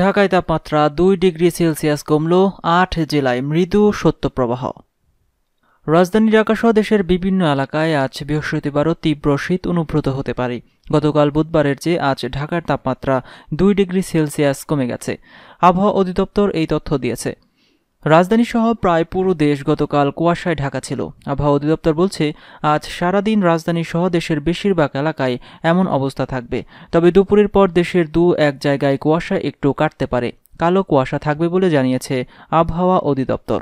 ঢাকায় তাপমাত্রা দুই ডিগ্রি সেলসিয়াস কমল আট জেলায় মৃদু শৈত্যপ্রবাহ রাজধানী সহ দেশের বিভিন্ন এলাকায় আজ বৃহস্পতিবারও তীব্র শীত অনুভূত হতে পারে গতকাল বুধবারের চেয়ে আজ ঢাকার তাপমাত্রা দুই ডিগ্রি সেলসিয়াস কমে গেছে আবহাওয়া অধিদপ্তর এই তথ্য দিয়েছে রাজধানীসহ প্রায় পুরো দেশ গতকাল কুয়াশায় ঢাকা ছিল আবহাওয়া অধিদপ্তর বলছে আজ সারাদিন সহ দেশের বেশিরভাগ এলাকায় এমন অবস্থা থাকবে তবে দুপুরের পর দেশের দু এক জায়গায় কুয়াশা একটু কাটতে পারে কালো কুয়াশা থাকবে বলে জানিয়েছে আবহাওয়া অধিদপ্তর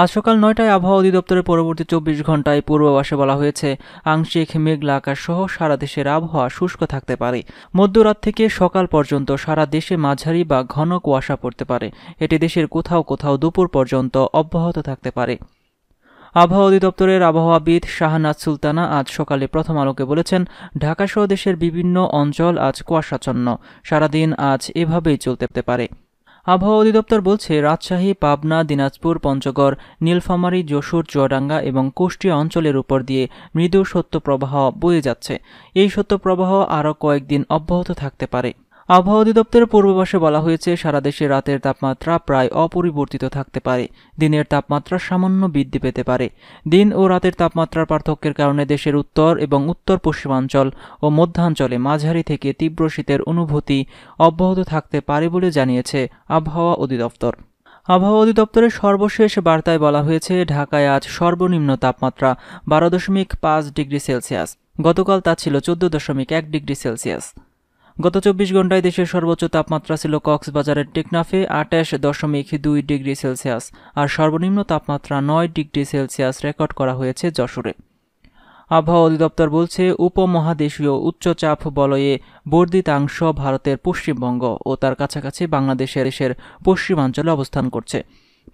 আজ সকাল নয়টায় আবহাওয়া অধিদপ্তরের পরবর্তী চব্বিশ ঘন্টায় পূর্বাভাসে বলা হয়েছে আংশিক মেঘলা আকাশ সহ সারা দেশের আবহাওয়া শুষ্ক থাকতে পারে মধ্যরাত থেকে সকাল পর্যন্ত সারা দেশে মাঝারি বা ঘন কুয়াশা পড়তে পারে এটি দেশের কোথাও কোথাও দুপুর পর্যন্ত অব্যাহত থাকতে পারে আবহাওয়া অধিদপ্তরের আবহাওয়াবিদ শাহনাজ সুলতানা আজ সকালে প্রথম আলোকে বলেছেন ঢাকাসহ দেশের বিভিন্ন অঞ্চল আজ কুয়াশাচ্ছন্ন সারাদিন আজ এভাবেই চলতে পারে আবহাওয়া অধিদপ্তর বলছে রাজশাহী পাবনা দিনাজপুর পঞ্চগড় নীলফামারী যশোর চুয়াডাঙ্গা এবং কুষ্টিয়া অঞ্চলের উপর দিয়ে মৃদু সত্যপ্রবাহ বয়ে যাচ্ছে এই সত্যপ্রবাহ আরও কয়েকদিন অব্যাহত থাকতে পারে আবহাওয়া অধিদপ্তরের পূর্বাভাসে বলা হয়েছে সারা দেশে রাতের তাপমাত্রা প্রায় অপরিবর্তিত থাকতে পারে দিনের তাপমাত্রা সামান্য বৃদ্ধি পেতে পারে দিন ও রাতের তাপমাত্রার পার্থক্যের কারণে দেশের উত্তর এবং উত্তর পশ্চিমাঞ্চল ও মধ্যাঞ্চলে মাঝারি থেকে তীব্র শীতের অনুভূতি অব্যাহত থাকতে পারে বলে জানিয়েছে আবহাওয়া অধিদপ্তর আবহাওয়া অধিদপ্তরের সর্বশেষ বার্তায় বলা হয়েছে ঢাকায় আজ সর্বনিম্ন তাপমাত্রা বারো দশমিক পাঁচ ডিগ্রি সেলসিয়াস গতকাল তা ছিল চোদ্দ দশমিক এক ডিগ্রি সেলসিয়াস গত চব্বিশ ঘন্টায় দেশের সর্বোচ্চ তাপমাত্রা ছিল কক্সবাজারের টেকনাফে আটাশ দশমিক দুই ডিগ্রি সেলসিয়াস আর সর্বনিম্ন তাপমাত্রা নয় ডিগ্রি সেলসিয়াস রেকর্ড করা হয়েছে যশোরে আবহাওয়া অধিদপ্তর বলছে উপমহাদেশীয় উচ্চচাপ বলয়ে বর্ধিতাংশ ভারতের পশ্চিমবঙ্গ ও তার কাছাকাছি বাংলাদেশের দেশের পশ্চিমাঞ্চলে অবস্থান করছে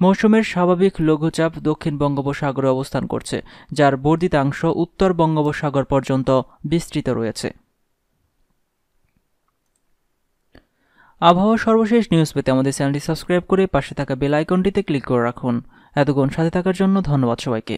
মৌসুমের স্বাভাবিক লঘুচাপ দক্ষিণ বঙ্গোপসাগরে অবস্থান করছে যার বর্ধিতাংশ উত্তর বঙ্গোপসাগর পর্যন্ত বিস্তৃত রয়েছে আবহাওয়া সর্বশেষ নিউজ পেতে আমাদের চ্যানেলটি সাবস্ক্রাইব করে পাশে থাকা বেল আইকনটিতে ক্লিক করে রাখুন এতক্ষণ সাথে থাকার জন্য ধন্যবাদ সবাইকে